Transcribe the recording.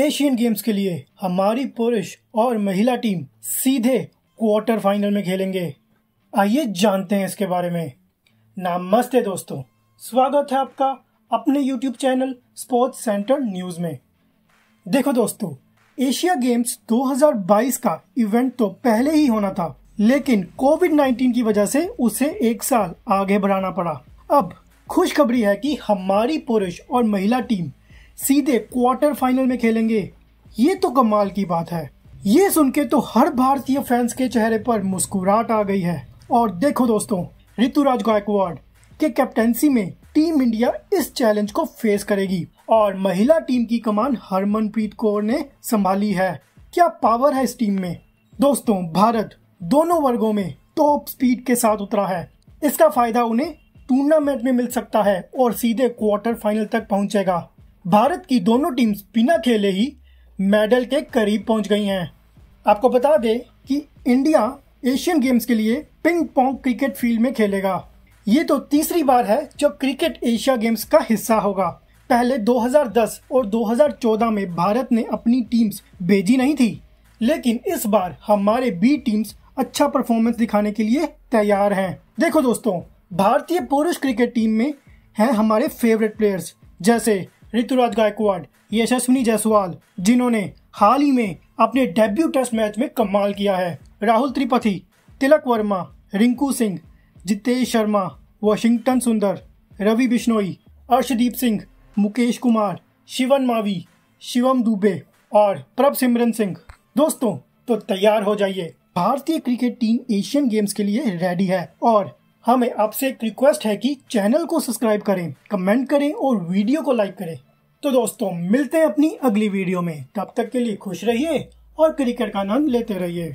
Asian games के लिए हमारी पुरुष और महिला टीम सीधे क्वार्टर फाइनल में खेलेंगे आइए जानते हैं इसके बारे में नमस्ते दोस्तों स्वागत है आपका अपने YouTube channel sports centre news में देखो दोस्तों एशिया गेम्स 2022 का इवेंट तो पहले ही होना था लेकिन कोविड 19 की वजह से उसे एक साल आगे बढ़ाना पड़ा अब खुशखबरी है कि हमारी पुरुष और महिला टीम सीधे क्वार्टर फाइनल में खेलेंगे ये तो कमाल की बात है ये सुन के तो हर भारतीय फैंस के चेहरे पर मुस्कुराहट आ गई है और देखो दोस्तों ऋतुराज गायकवाड़ के कैप्टेंसी में टीम इंडिया इस चैलेंज को फेस करेगी और महिला टीम की कमान हरमनप्रीत कौर ने संभाली है क्या पावर है इस टीम में दोस्तों भारत दोनों वर्गों में टॉप स्पीड के साथ उतरा है इसका फायदा उन्हें टूर्नामेंट में मिल सकता है और सीधे क्वार्टर फाइनल तक पहुंचेगा भारत की दोनों टीम्स बिना खेले ही मेडल के करीब पहुंच गई हैं आपको बता दें कि इंडिया एशियन गेम्स के लिए पिंग पोंग क्रिकेट फील्ड में खेलेगा ये तो तीसरी बार है जब क्रिकेट एशिया गेम्स का हिस्सा होगा पहले 2010 और 2014 में भारत ने अपनी टीम्स भेजी नहीं थी लेकिन इस बार हमारे बी टीम्स अच्छा परफॉर्मेंस दिखाने के लिए तैयार हैं देखो दोस्तों भारतीय पुरुष क्रिकेट टीम में हैं हमारे फेवरेट प्लेयर्स जैसे ऋतुराज गायकवाड यशस्विनी जायसवाल जिन्होंने हाल ही में अपने डेब्यू टेस्ट मैच में कमाल किया है राहुल त्रिपाठी तिलक वर्मा रिंकू सिंह जितेश शर्मा वॉशिंगटन सुंदर रवि बिश्नोई अर्शदीप सिंह मुकेश कुमार शिवन मावी शिवम दुबे और प्रभ सिमरन सिंह दोस्तों तो तैयार हो जाइए भारतीय क्रिकेट टीम एशियन गेम्स के लिए रेडी है और हमें आपसे एक रिक्वेस्ट है कि चैनल को सब्सक्राइब करें कमेंट करें और वीडियो को लाइक करें तो दोस्तों मिलते हैं अपनी अगली वीडियो में तब तक के लिए खुश रहिए और क्रिकेट का आनंद लेते रहिए